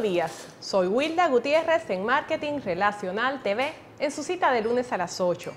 días. Soy Wilda Gutiérrez en Marketing Relacional TV en su cita de lunes a las 8.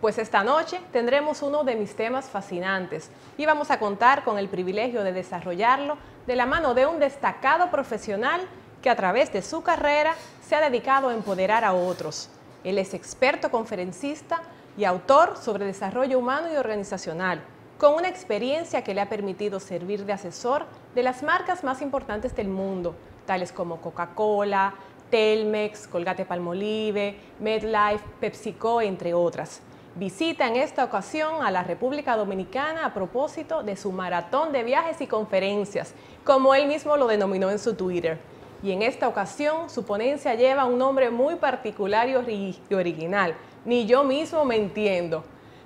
Pues esta noche tendremos uno de mis temas fascinantes y vamos a contar con el privilegio de desarrollarlo de la mano de un destacado profesional que a través de su carrera se ha dedicado a empoderar a otros. Él es experto conferencista y autor sobre desarrollo humano y organizacional, con una experiencia que le ha permitido servir de asesor de las marcas más importantes del mundo, tales como Coca-Cola, Telmex, Colgate Palmolive, MedLife, PepsiCo, entre otras. Visita en esta ocasión a la República Dominicana a propósito de su maratón de viajes y conferencias, como él mismo lo denominó en su Twitter. Y en esta ocasión su ponencia lleva un nombre muy particular y original. Ni yo mismo me entiendo.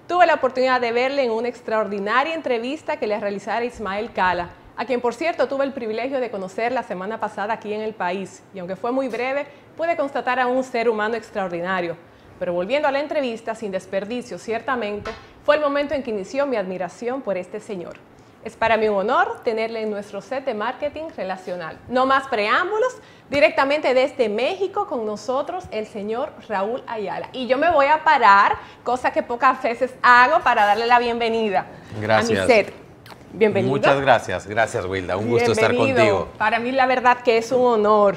Tuve la oportunidad de verle en una extraordinaria entrevista que le realizara Ismael Cala, a quien por cierto tuve el privilegio de conocer la semana pasada aquí en el país, y aunque fue muy breve, pude constatar a un ser humano extraordinario. Pero volviendo a la entrevista, sin desperdicio ciertamente, fue el momento en que inició mi admiración por este señor. Es para mí un honor tenerle en nuestro set de marketing relacional. No más preámbulos, directamente desde México con nosotros el señor Raúl Ayala. Y yo me voy a parar, cosa que pocas veces hago, para darle la bienvenida Gracias. a mi set. Bienvenido. Muchas gracias, gracias Wilda, un gusto estar contigo. Para mí la verdad que es un honor.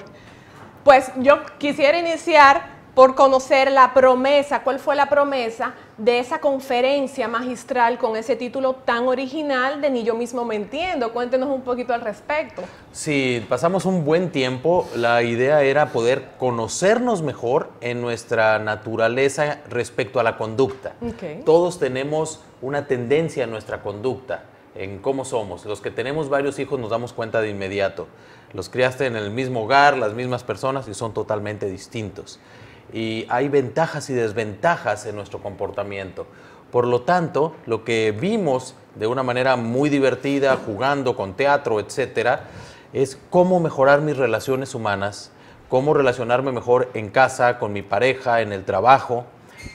Pues yo quisiera iniciar por conocer la promesa, cuál fue la promesa de esa conferencia magistral con ese título tan original de Ni yo mismo me entiendo. Cuéntenos un poquito al respecto. Sí, pasamos un buen tiempo. La idea era poder conocernos mejor en nuestra naturaleza respecto a la conducta. Todos tenemos una tendencia a nuestra conducta en cómo somos. Los que tenemos varios hijos nos damos cuenta de inmediato. Los criaste en el mismo hogar, las mismas personas y son totalmente distintos. Y hay ventajas y desventajas en nuestro comportamiento. Por lo tanto, lo que vimos de una manera muy divertida, jugando con teatro, etcétera, es cómo mejorar mis relaciones humanas, cómo relacionarme mejor en casa, con mi pareja, en el trabajo,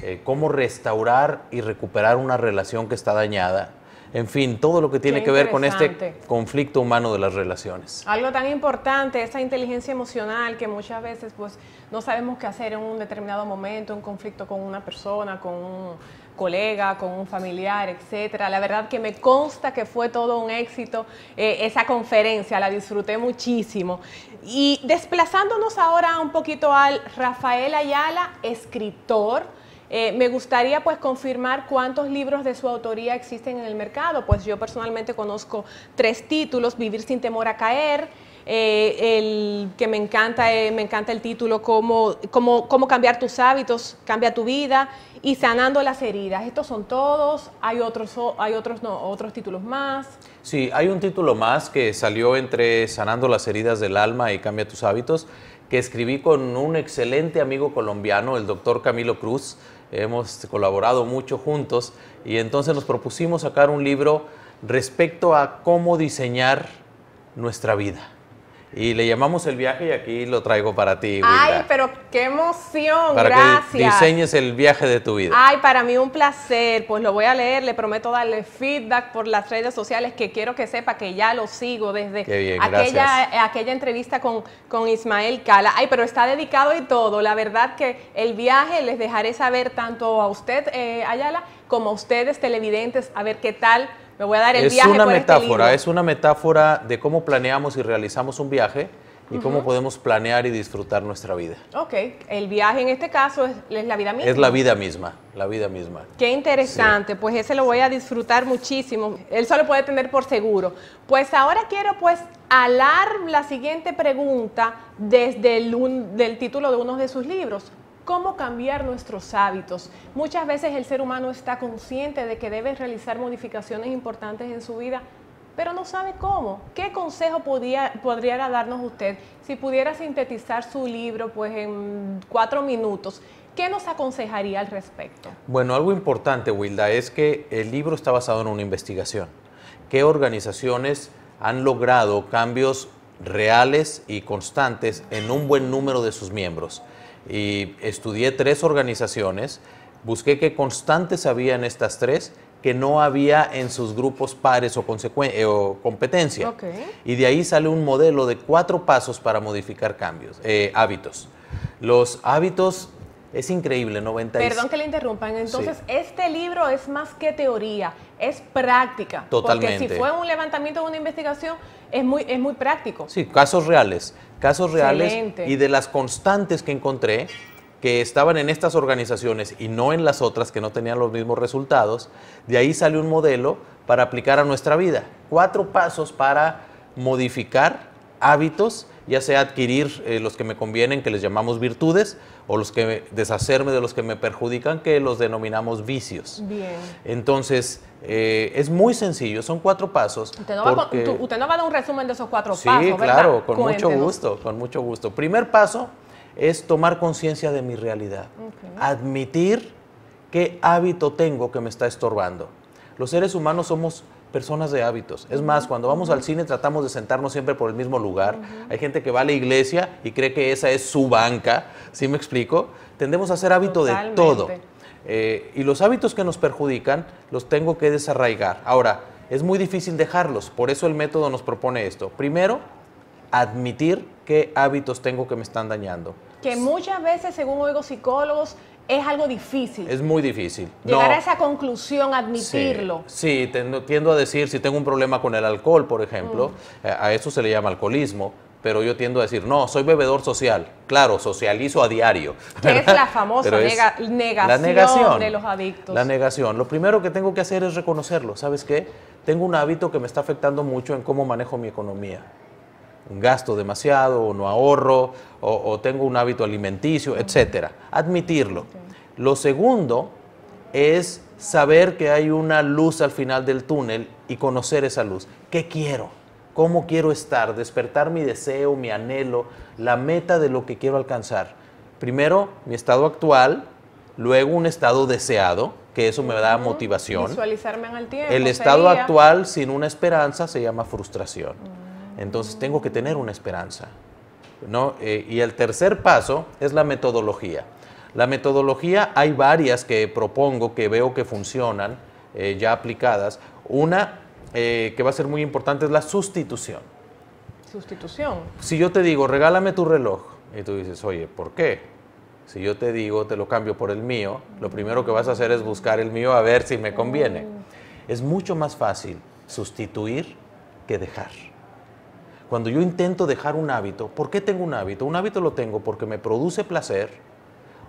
eh, cómo restaurar y recuperar una relación que está dañada, en fin, todo lo que tiene que ver con este conflicto humano de las relaciones. Algo tan importante, esa inteligencia emocional que muchas veces pues no sabemos qué hacer en un determinado momento, un conflicto con una persona, con un colega, con un familiar, etcétera. La verdad que me consta que fue todo un éxito eh, esa conferencia, la disfruté muchísimo. Y desplazándonos ahora un poquito al Rafael Ayala, escritor, eh, me gustaría pues confirmar cuántos libros de su autoría existen en el mercado. Pues yo personalmente conozco tres títulos, Vivir sin temor a caer, eh, el que me encanta, eh, me encanta el título, cómo, cómo, cambiar tus hábitos, cambia tu vida y sanando las heridas. Estos son todos, hay otros, hay otros, no, otros títulos más. Sí, hay un título más que salió entre Sanando las heridas del alma y Cambia tus hábitos, que escribí con un excelente amigo colombiano, el doctor Camilo Cruz hemos colaborado mucho juntos y entonces nos propusimos sacar un libro respecto a cómo diseñar nuestra vida. Y le llamamos el viaje y aquí lo traigo para ti. Ay, pero qué emoción, gracias. diseñes el viaje de tu vida. Ay, para mí un placer. Pues lo voy a leer, le prometo darle feedback por las redes sociales que quiero que sepa que ya lo sigo desde aquella, aquella, entrevista con, con Ismael Cala. Ay, pero está dedicado y todo. La verdad que el viaje les dejaré saber tanto a usted, eh, Ayala, como a ustedes, televidentes, a ver qué tal me voy a dar el es Una este metáfora, es una metáfora de cómo planeamos y realizamos un viaje y cómo podemos planear y disfrutar nuestra vida. Ok, el viaje en este caso es, la vida misma. Es la vida misma, la vida misma. Qué interesante, pues ese lo voy a disfrutar muchísimo. Él solo puede tener por seguro. Pues ahora quiero pues alar la siguiente pregunta desde el del título de uno de sus libros, cómo cambiar nuestros hábitos. Muchas veces el ser humano está consciente de que debe realizar modificaciones importantes en su vida, pero no sabe cómo. ¿Qué consejo podría darnos usted si pudiera sintetizar su libro pues, en cuatro minutos? ¿Qué nos aconsejaría al respecto? Bueno, algo importante, Wilda, es que el libro está basado en una investigación. ¿Qué organizaciones han logrado cambios reales y constantes en un buen número de sus miembros? y estudié tres organizaciones, busqué qué constantes había en estas tres que no había en sus grupos pares o, eh, o competencia. Y de ahí sale un modelo de cuatro pasos para modificar cambios, eh, hábitos. Los hábitos es increíble, 90. Perdón que le interrumpan. Entonces, este libro es más que teoría, es práctica. Totalmente. Porque si fue un levantamiento de una investigación, es muy, es muy práctico. Sí, casos reales casos reales y de las constantes que encontré que estaban en estas organizaciones y no en las otras que no tenían los mismos resultados, de ahí sale un modelo para aplicar a nuestra vida. Cuatro pasos para modificar hábitos, ya sea adquirir eh, los que me convienen, que les llamamos virtudes, o los que deshacerme de los que me perjudican, que los denominamos vicios. Bien. Entonces, eh, es muy sencillo, son cuatro pasos. Usted, no va, va a dar un resumen de esos cuatro pasos. Sí, claro, con mucho gusto, con mucho gusto. Primer paso es tomar conciencia de mi realidad, admitir qué hábito tengo que me está estorbando. Los seres humanos somos personas de hábitos. Es más, cuando vamos al cine tratamos de sentarnos siempre por el mismo lugar. Hay gente que va a la iglesia y cree que esa es su banca. ¿Sí me explico? Tendemos a hacer hábito de todo. Eh, y los hábitos que nos perjudican los tengo que desarraigar. Ahora, es muy difícil dejarlos, por eso el método nos propone esto. Primero, admitir qué hábitos tengo que me están dañando. Que muchas veces, según oigo psicólogos, es algo difícil. Es muy difícil. Llegar a esa conclusión, admitirlo. Sí, tiendo a decir, si tengo un problema con el alcohol, por ejemplo, mm. eh, a eso se le llama alcoholismo, pero yo tiendo a decir, no, soy bebedor social. Claro, socializo a diario. es la famosa negación, negación de los adictos. La negación. Lo primero que tengo que hacer es reconocerlo. ¿Sabes qué? Tengo un hábito que me está afectando mucho en cómo manejo mi economía gasto demasiado o no ahorro o, tengo un hábito alimenticio, etcétera. Admitirlo. Lo segundo es saber que hay una luz al final del túnel y conocer esa luz. ¿Qué quiero? ¿Cómo quiero estar? Despertar mi deseo, mi anhelo, la meta de lo que quiero alcanzar. Primero, mi estado actual, luego un estado deseado, que eso me da motivación. Visualizarme en el tiempo. El estado actual sin una esperanza se llama frustración. Mm. Entonces tengo que tener una esperanza. ¿no? Eh, y el tercer paso es la metodología. La metodología, hay varias que propongo, que veo que funcionan, eh, ya aplicadas. Una eh, que va a ser muy importante es la sustitución. Sustitución. Si yo te digo, regálame tu reloj, y tú dices, oye, ¿por qué? Si yo te digo, te lo cambio por el mío, lo primero que vas a hacer es buscar el mío a ver si me conviene. Oh. Es mucho más fácil sustituir que dejar. Cuando yo intento dejar un hábito, ¿por qué tengo un hábito? Un hábito lo tengo porque me produce placer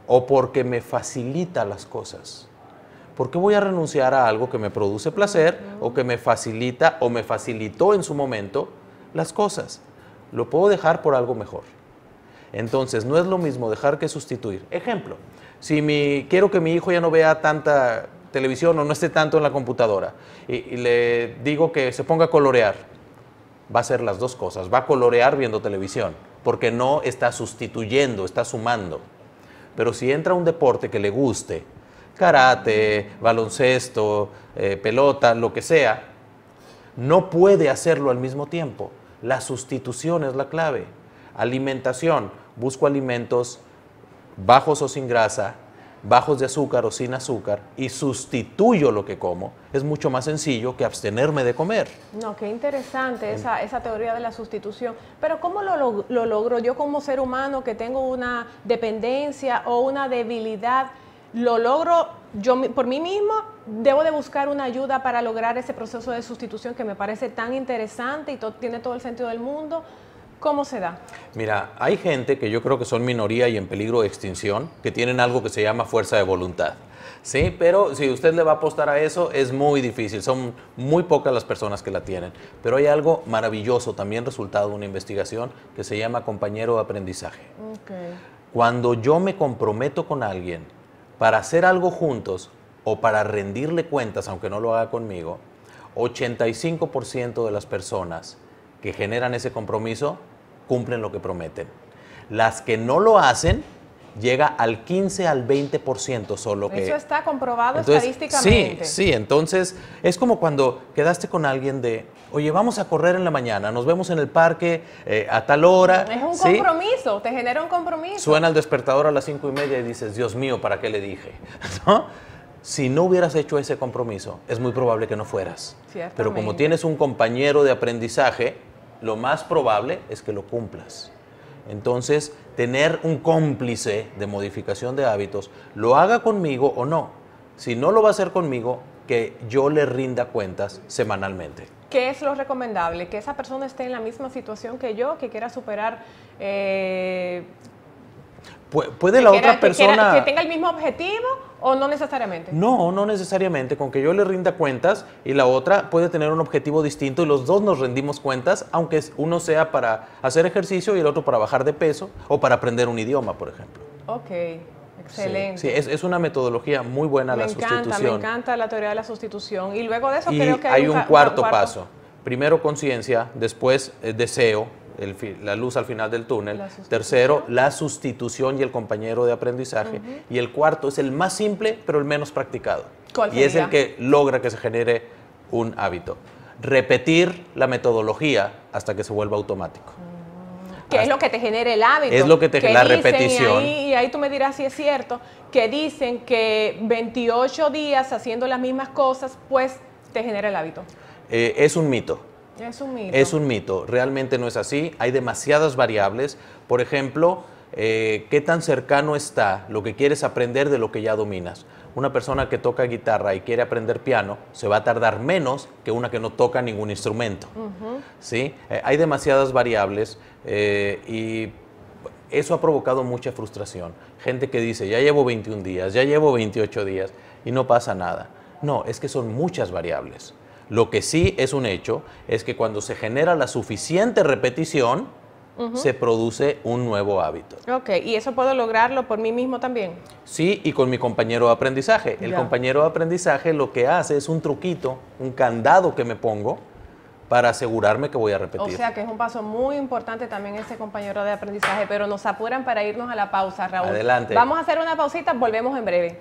o porque me facilita las cosas. ¿Por qué voy a renunciar a algo que me produce placer o que me facilita o me facilitó en su momento las cosas? Lo puedo dejar por algo mejor. Entonces, no es lo mismo dejar que sustituir. Ejemplo, si quiero que mi hijo ya no vea tanta televisión o no esté tanto en la computadora y le digo que se ponga a colorear, va a hacer las dos cosas. Va a colorear viendo televisión, porque no está sustituyendo, está sumando. Pero si entra un deporte que le guste, karate, baloncesto, eh, pelota, lo que sea, no puede hacerlo al mismo tiempo. La sustitución es la clave. Alimentación, busco alimentos bajos o sin grasa, bajos de azúcar o sin azúcar y sustituyo lo que como, es mucho más sencillo que abstenerme de comer. No, qué interesante esa, teoría de la sustitución. Pero ¿cómo lo, lo logro yo como ser humano que tengo una dependencia o una debilidad? ¿Lo logro yo por mí mismo? ¿Debo de buscar una ayuda para lograr ese proceso de sustitución que me parece tan interesante y tiene todo el sentido del mundo? ¿Cómo se da? Mira, hay gente que yo creo que son minoría y en peligro de extinción, que tienen algo que se llama fuerza de voluntad. Sí, pero si usted le va a apostar a eso, es muy difícil. Son muy pocas las personas que la tienen. Pero hay algo maravilloso, también resultado de una investigación, que se llama compañero de aprendizaje. Cuando yo me comprometo con alguien para hacer algo juntos o para rendirle cuentas, aunque no lo haga conmigo, 85% de las personas que generan ese compromiso cumplen lo que prometen. Las que no lo hacen, llega al 15 al 20% solo. Que... Eso está comprobado estadísticamente. Sí, sí, entonces es como cuando quedaste con alguien de, oye, vamos a correr en la mañana, nos vemos en el parque eh, a tal hora. Es un compromiso, te genera un compromiso. Suena el despertador a las 5 y media y dices, Dios mío, ¿para qué le dije? si no hubieras hecho ese compromiso, es muy probable que no fueras. Pero como tienes un compañero de aprendizaje, lo más probable es que lo cumplas. Entonces, tener un cómplice de modificación de hábitos, lo haga conmigo o no. Si no lo va a hacer conmigo, que yo le rinda cuentas semanalmente. ¿Qué es lo recomendable? Que esa persona esté en la misma situación que yo, que quiera superar eh, ¿Puede la otra persona... Que, tenga el mismo objetivo o no necesariamente? No, no necesariamente. Con que yo le rinda cuentas y la otra puede tener un objetivo distinto y los dos nos rendimos cuentas, aunque uno sea para hacer ejercicio y el otro para bajar de peso o para aprender un idioma, por ejemplo. Ok, excelente. Sí, es, una metodología muy buena la sustitución. Me encanta la teoría de la sustitución. Y luego de eso creo que hay, un, cuarto paso. Primero conciencia, después eh, deseo, la luz al final del túnel. Tercero, la sustitución y el compañero de aprendizaje. Y el cuarto es el más simple, pero el menos practicado. y es el que logra que se genere un hábito. Repetir la metodología hasta que se vuelva automático. ¿Qué es lo que te genere el hábito? Es lo que te genera la repetición. Y ahí, tú me dirás si es cierto, que dicen que 28 días haciendo las mismas cosas, pues te genera el hábito. Eh, es un mito. Es un mito. Es un mito, realmente no es así. Hay demasiadas variables. Por ejemplo, eh, qué tan cercano está lo que quieres aprender de lo que ya dominas. Una persona que toca guitarra y quiere aprender piano se va a tardar menos que una que no toca ningún instrumento. ¿sí? Eh, hay demasiadas variables eh, y eso ha provocado mucha frustración. Gente que dice, ya llevo 21 días, ya llevo 28 días y no pasa nada. No, es que son muchas variables. Lo que sí es un hecho es que cuando se genera la suficiente repetición, se produce un nuevo hábito. Ok, ¿y eso puedo lograrlo por mí mismo también? Sí, y con mi compañero de aprendizaje. El compañero de aprendizaje lo que hace es un truquito, un candado que me pongo para asegurarme que voy a repetir. O sea que es un paso muy importante también ese compañero de aprendizaje, pero nos apuran para irnos a la pausa, Raúl. Adelante. Vamos a hacer una pausita, volvemos en breve.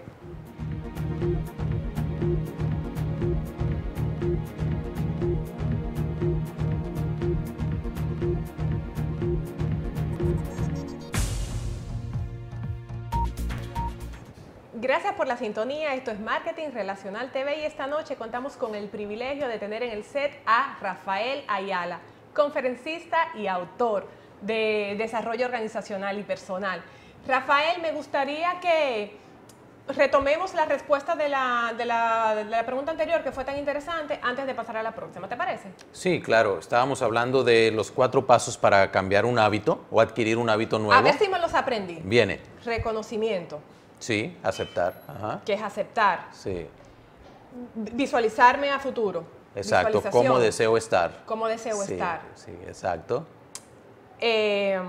Gracias por la sintonía. Esto es Marketing Relacional TV y esta noche contamos con el privilegio de tener en el set a Rafael Ayala, conferencista y autor de desarrollo organizacional y personal. Rafael, me gustaría que retomemos la respuesta de la, pregunta anterior que fue tan interesante antes de pasar a la próxima, ¿te parece? Sí, claro, estábamos hablando de los cuatro pasos para cambiar un hábito o adquirir un hábito nuevo. A ver si me los aprendí. Viene. Reconocimiento. Sí, aceptar. Que es aceptar. Sí. Visualizarme a futuro. Exacto, cómo deseo estar. Como deseo estar. Sí, exacto. Em,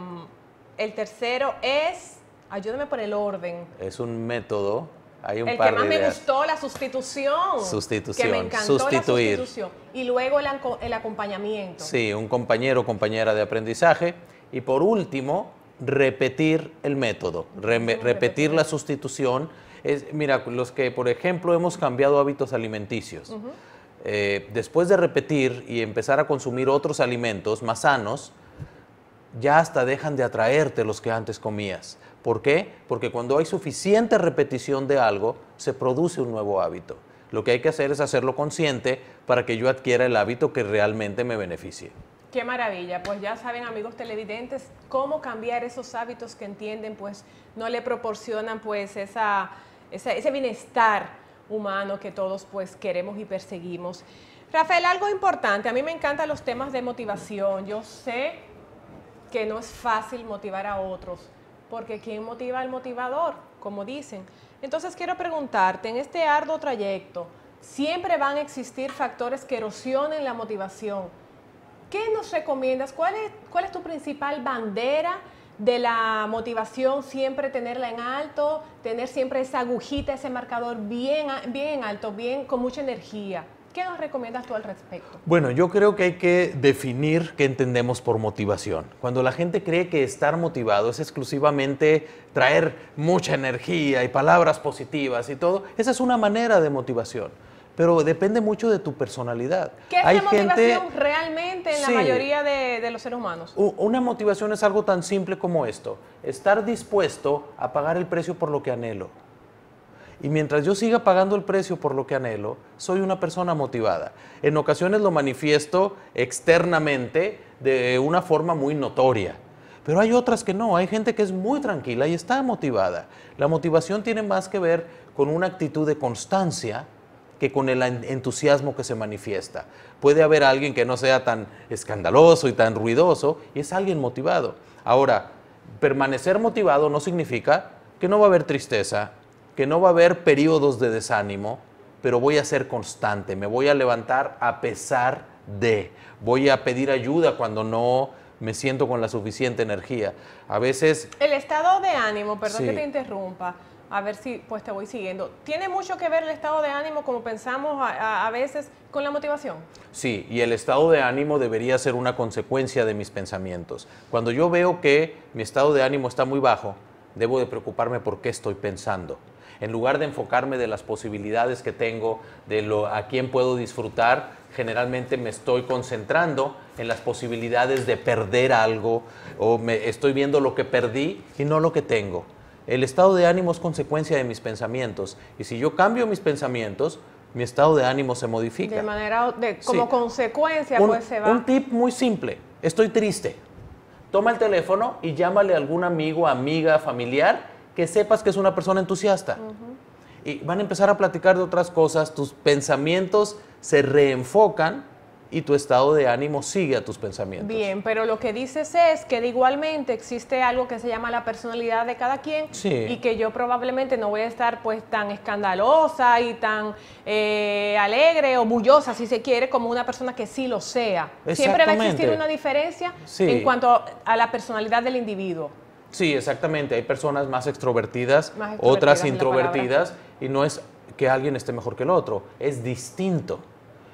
el tercero es, ayúdame por el orden. Es un método. Hay un el que más me gustó, la sustitución. Sustitución. Que me encantó Sustituir. La sustitución. Y luego el, el acompañamiento. Sí, un compañero o compañera de aprendizaje. Y por último, repetir el método, repetir la sustitución. Es, mira, los que, por ejemplo, hemos cambiado hábitos alimenticios, eh, después de repetir y empezar a consumir otros alimentos más sanos, ya hasta dejan de atraerte los que antes comías. ¿Por qué? Porque cuando hay suficiente repetición de algo, se produce un nuevo hábito. Lo que hay que hacer es hacerlo consciente para que yo adquiera el hábito que realmente me beneficie. Qué maravilla, pues ya saben amigos televidentes cómo cambiar esos hábitos que entienden pues no le proporcionan pues esa, ese bienestar humano que todos pues queremos y perseguimos. Rafael, algo importante, a mí me encantan los temas de motivación, yo sé que no es fácil motivar a otros, porque ¿quién motiva al motivador? Como dicen. Entonces quiero preguntarte, en este arduo trayecto, ¿siempre van a existir factores que erosionen la motivación? ¿Qué nos recomiendas? ¿Cuál es, tu principal bandera? de la motivación, siempre tenerla en alto, tener siempre esa agujita, ese marcador bien, bien alto, bien con mucha energía. ¿Qué nos recomiendas tú al respecto? Bueno, yo creo que hay que definir qué entendemos por motivación. Cuando la gente cree que estar motivado es exclusivamente traer mucha energía y palabras positivas y todo, esa es una manera de motivación pero depende mucho de tu personalidad. ¿Qué es Hay la motivación gente... realmente en la mayoría de, de, los seres humanos? Una motivación es algo tan simple como esto, estar dispuesto a pagar el precio por lo que anhelo. Y mientras yo siga pagando el precio por lo que anhelo, soy una persona motivada. En ocasiones lo manifiesto externamente de una forma muy notoria. Pero hay otras que no, hay gente que es muy tranquila y está motivada. La motivación tiene más que ver con una actitud de constancia que con el entusiasmo que se manifiesta. Puede haber alguien que no sea tan escandaloso y tan ruidoso y es alguien motivado. Ahora, permanecer motivado no significa que no va a haber tristeza, que no va a haber periodos de desánimo, pero voy a ser constante, me voy a levantar a pesar de, voy a pedir ayuda cuando no me siento con la suficiente energía. A veces... El estado de ánimo, perdón que te interrumpa, a ver si pues te voy siguiendo. ¿Tiene mucho que ver el estado de ánimo, como pensamos a, veces, con la motivación? Sí, y el estado de ánimo debería ser una consecuencia de mis pensamientos. Cuando yo veo que mi estado de ánimo está muy bajo, debo de preocuparme por qué estoy pensando. En lugar de enfocarme de las posibilidades que tengo, de lo a quién puedo disfrutar, generalmente me estoy concentrando en las posibilidades de perder algo o me estoy viendo lo que perdí y no lo que tengo. El estado de ánimo es consecuencia de mis pensamientos. Y si yo cambio mis pensamientos, mi estado de ánimo se modifica. De manera, como consecuencia, un, pues se va. Un tip muy simple. Estoy triste. Toma el teléfono y llámale a algún amigo, amiga, familiar que sepas que es una persona entusiasta. Y van a empezar a platicar de otras cosas. Tus pensamientos se reenfocan y tu estado de ánimo sigue a tus pensamientos. Bien, pero lo que dices es que igualmente existe algo que se llama la personalidad de cada quien y que yo probablemente no voy a estar pues tan escandalosa y tan eh, alegre o bullosa, si se quiere, como una persona que sí lo sea. Siempre va a existir una diferencia en cuanto a la personalidad del individuo. Sí, exactamente. Hay personas más extrovertidas otras introvertidas, y no es que alguien esté mejor que el otro, es distinto.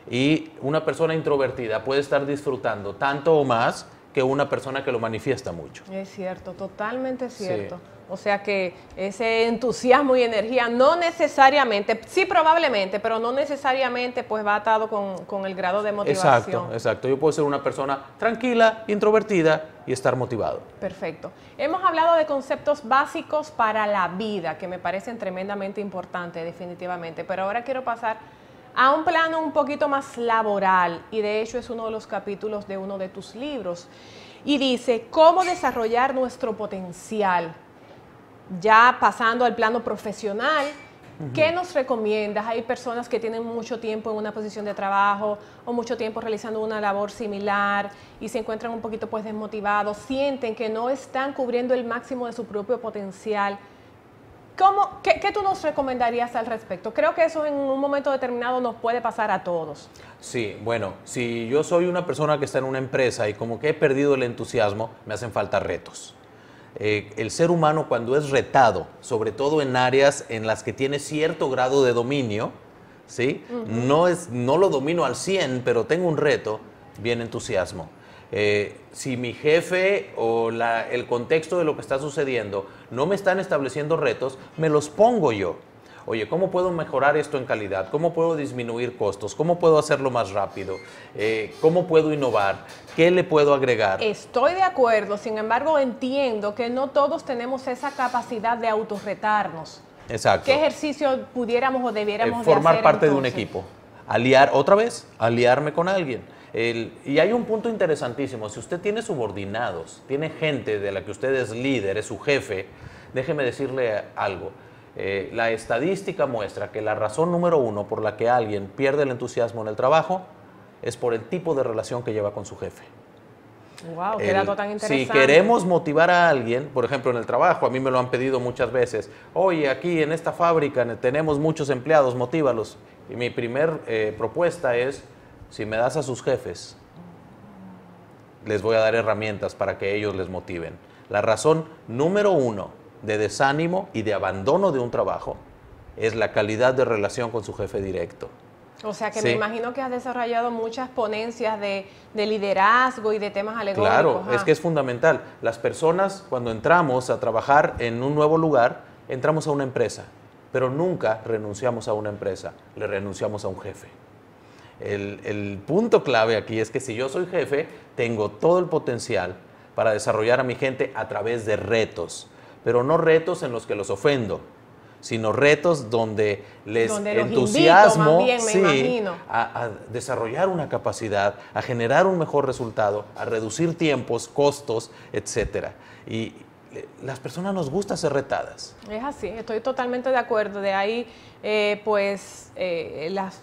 Y una persona introvertida puede estar disfrutando tanto o más que una persona que lo manifiesta mucho. Es cierto, totalmente cierto. O sea que ese entusiasmo y energía no necesariamente, sí probablemente, pero no necesariamente pues va atado con, con, el grado de motivación. Exacto, exacto. Yo puedo ser una persona tranquila, introvertida y estar motivado. Perfecto. Hemos hablado de conceptos básicos para la vida que me parecen tremendamente importantes definitivamente, pero ahora quiero pasar a un plano un poquito más laboral, y de hecho es uno de los capítulos de uno de tus libros, y dice, ¿cómo desarrollar nuestro potencial? Ya pasando al plano profesional, ¿qué nos recomiendas? Hay personas que tienen mucho tiempo en una posición de trabajo o mucho tiempo realizando una labor similar y se encuentran un poquito pues desmotivados, sienten que no están cubriendo el máximo de su propio potencial. ¿Cómo, qué, qué, tú nos recomendarías al respecto? Creo que eso en un momento determinado nos puede pasar a todos. Sí, bueno, si yo soy una persona que está en una empresa y como que he perdido el entusiasmo, me hacen falta retos. Eh, el ser humano cuando es retado, sobre todo en áreas en las que tiene cierto grado de dominio, ¿sí? no, es, no lo domino al 100, pero tengo un reto, viene entusiasmo. Eh, si mi jefe o el contexto de lo que está sucediendo no me están estableciendo retos, me los pongo yo. Oye, ¿cómo puedo mejorar esto en calidad? ¿Cómo puedo disminuir costos? ¿Cómo puedo hacerlo más rápido? Eh, ¿Cómo puedo innovar? ¿Qué le puedo agregar? Estoy de acuerdo, sin embargo entiendo que no todos tenemos esa capacidad de autorretarnos. Exacto. ¿Qué ejercicio pudiéramos o debiéramos eh, formar parte de un equipo? Aliar otra vez, aliarme con alguien y hay un punto interesantísimo. Si usted tiene subordinados, tiene gente de la que usted es líder, es su jefe, déjeme decirle algo. Eh, la estadística muestra que la razón número uno por la que alguien pierde el entusiasmo en el trabajo es por el tipo de relación que lleva con su jefe. Wow, qué dato tan interesante. Si queremos motivar a alguien, por ejemplo en el trabajo, a mí me lo han pedido muchas veces, oye, aquí en esta fábrica tenemos muchos empleados, motívalos. Y mi primer eh, propuesta es, si me das a sus jefes, les voy a dar herramientas para que ellos les motiven. La razón número uno de desánimo y de abandono de un trabajo es la calidad de relación con su jefe directo. O sea que me imagino que has desarrollado muchas ponencias de, liderazgo y de temas alegóricos. Claro, es que es fundamental. Las personas cuando entramos a trabajar en un nuevo lugar, entramos a una empresa, pero nunca renunciamos a una empresa, le renunciamos a un jefe. El, punto clave aquí es que si yo soy jefe, tengo todo el potencial para desarrollar a mi gente a través de retos, pero no retos en los que los ofendo, sino retos donde les entusiasmo a, desarrollar una capacidad, a generar un mejor resultado, a reducir tiempos, costos, etc. Y las personas nos gusta ser retadas. Es así, estoy totalmente de acuerdo. De ahí, eh, pues, eh, las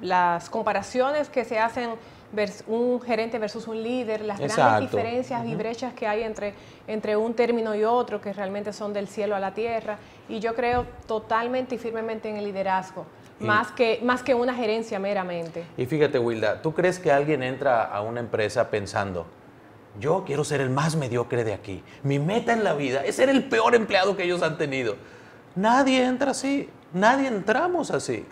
las comparaciones que se hacen un gerente versus un líder, las grandes diferencias y brechas que hay entre, entre un término y otro, que realmente son del cielo a la tierra. Y yo creo totalmente y firmemente en el liderazgo, más, que, más que una gerencia meramente. Y fíjate, Wilda, ¿tú crees que alguien entra a una empresa pensando, yo quiero ser el más mediocre de aquí? Mi meta en la vida es ser el peor empleado que ellos han tenido. Nadie entra así, nadie entramos así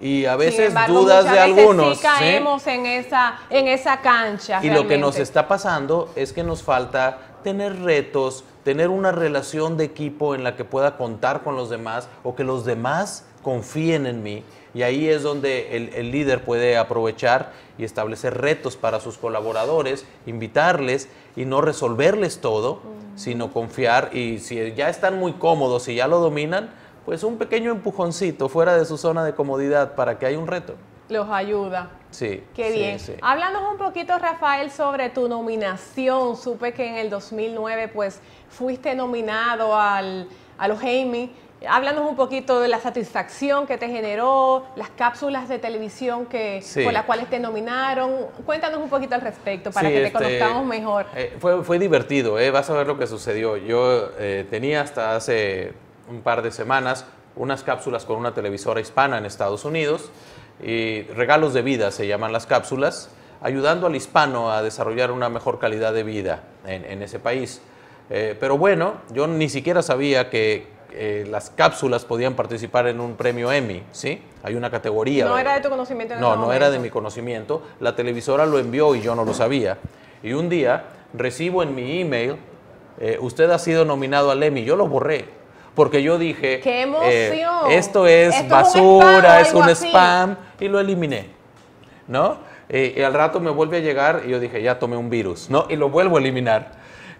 y a veces dudas de algunos. Sí caemos en, esa, en esa cancha. Y lo que nos está pasando es que nos falta tener retos, tener una relación de equipo en la que pueda contar con los demás o que los demás confíen en mí. Y ahí es donde el, líder puede aprovechar y establecer retos para sus colaboradores, invitarles y no resolverles todo, sino confiar. Y si ya están muy cómodos y ya lo dominan, pues un pequeño empujoncito fuera de su zona de comodidad para que haya un reto. Los ayuda. Sí. Qué bien. Háblanos un poquito, Rafael, sobre tu nominación. Supe que en el 2009 pues fuiste nominado al, a los Amy. Háblanos un poquito de la satisfacción que te generó, las cápsulas de televisión que, por las cuales te nominaron. Cuéntanos un poquito al respecto para que te este, conozcamos mejor. Eh, fue, fue, divertido, eh, vas a ver lo que sucedió. Yo eh, tenía hasta hace un par de semanas unas cápsulas con una televisora hispana en Estados Unidos. Y regalos de vida se llaman las cápsulas, ayudando al hispano a desarrollar una mejor calidad de vida en, ese país. Eh, pero bueno, yo ni siquiera sabía que las cápsulas podían participar en un premio Emmy, ¿sí? Hay una categoría. No era de tu conocimiento. no, no era de mi conocimiento. La televisora lo envió y yo no lo sabía. Y un día recibo en mi email, eh, usted ha sido nominado al Emmy. Yo lo borré porque yo dije, ¡Qué eh, emoción! esto es basura, es un spam, y lo eliminé, ¿no? Eh, y, al rato me vuelve a llegar y yo dije, ya tomé un virus, ¿no? Y lo vuelvo a eliminar.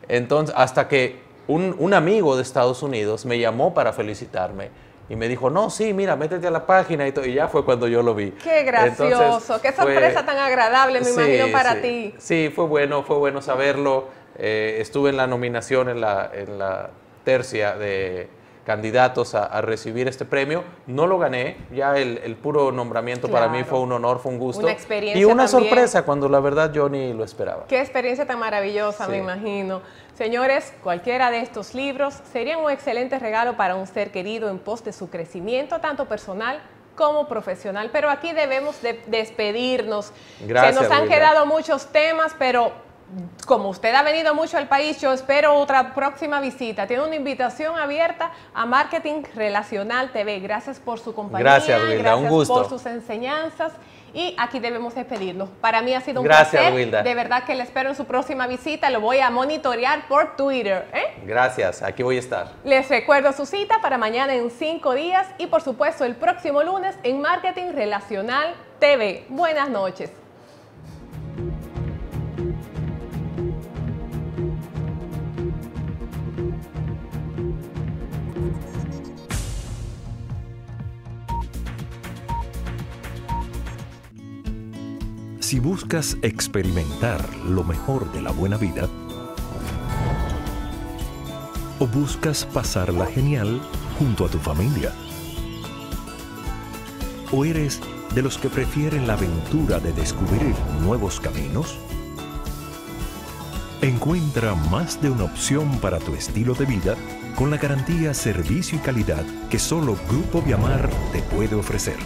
Entonces, hasta que un, amigo de Estados Unidos me llamó para felicitarme. Y me dijo, no, sí, mira, métete a la página y, y ya fue cuando yo lo vi. Qué gracioso, qué sorpresa tan agradable, me imagino, para ti. Sí, fue bueno, fue bueno saberlo. Eh, estuve en la nominación, en la, en la tercia de candidatos a, recibir este premio. No lo gané, ya el, puro nombramiento para mí fue un honor, fue un gusto. Una experiencia y una sorpresa cuando la verdad yo ni lo esperaba. Qué experiencia tan maravillosa, me imagino. Señores, cualquiera de estos libros sería un excelente regalo para un ser querido en pos de su crecimiento, tanto personal como profesional. Pero aquí debemos de despedirnos. Gracias, Se nos han quedado muchos temas, pero como usted ha venido mucho al país, yo espero otra próxima visita. Tiene una invitación abierta a Marketing Relacional TV. Gracias por su compañía. Gracias, Wilda. un gusto. por sus enseñanzas. Y aquí debemos despedirnos. Para mí ha sido un Gracias, placer. Wilda. De verdad que le espero en su próxima visita. Lo voy a monitorear por Twitter. ¿eh? Gracias, aquí voy a estar. Les recuerdo su cita para mañana en cinco días y por supuesto el próximo lunes en Marketing Relacional TV. Buenas noches. Si buscas experimentar lo mejor de la buena vida, o buscas pasarla genial junto a tu familia, o eres de los que prefieren la aventura de descubrir nuevos caminos, encuentra más de una opción para tu estilo de vida con la garantía, servicio y calidad que solo Grupo Viamar te puede ofrecer.